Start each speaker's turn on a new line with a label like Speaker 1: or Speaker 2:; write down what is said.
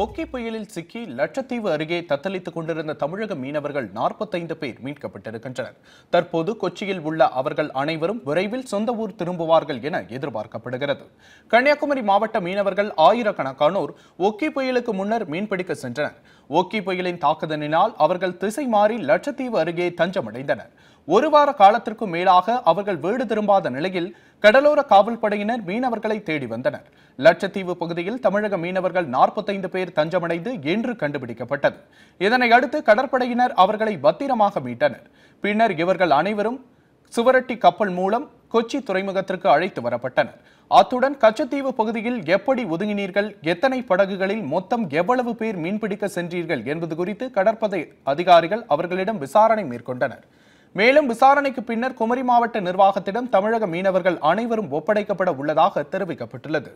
Speaker 1: okay புயலில் சிக்கி லட்சத்தீவு அருகே தத்தளித்துக் கொண்டிருந்த தமிழக மீனவர்கள் நாற்பத்தைந்து பேர் மீட்கப்பட்டிருக்கின்றனர் தற்போது கொச்சியில் உள்ள அவர்கள் அனைவரும் விரைவில் சொந்த ஊர் திரும்புவார்கள் என எதிர்பார்க்கப்படுகிறது கன்னியாகுமரி மாவட்ட மீனவர்கள் ஆயிரக்கணக்கானோர் ஒக்கி புயலுக்கு முன்னர் மீன்பிடிக்க சென்றனர் ஒக்கி புயலின் தாக்குதலினால் அவர்கள் திசை மாறி லட்சத்தீவு அருகே தஞ்சமடைந்தனர் ஒரு வார காலத்திற்கும் மேலாக அவர்கள் வீடு திரும்பாத நிலையில் கடலோர காவல்படையினர் மீனவர்களை தேடி வந்தனர் லட்சத்தீவு பகுதியில் தமிழக மீனவர்கள் நாற்பத்தைந்து பேர் தஞ்சமடைந்து இன்று கண்டுபிடிக்கப்பட்டது இதனை அடுத்து கடற்படையினர் அவர்களை பத்திரமாக மீட்டனர் பின்னர் இவர்கள் அனைவரும் சுவரட்டி கப்பல் மூலம் கொச்சி துறைமுகத்திற்கு அழைத்து வரப்பட்டனர் அத்துடன் கச்சத்தீவு பகுதியில் எப்படி ஒதுங்கினீர்கள் எத்தனை படகுகளில் மொத்தம் எவ்வளவு பேர் மீன்பிடிக்க சென்றீர்கள் என்பது குறித்து கடற்படை அதிகாரிகள் அவர்களிடம் விசாரணை மேற்கொண்டனர் மேலும் விசாரணைக்கு பின்னர் குமரி மாவட்ட நிர்வாகத்திடம் தமிழக மீனவர்கள் அனைவரும் ஒப்படைக்கப்பட உள்ளதாக தெரிவிக்கப்பட்டுள்ளது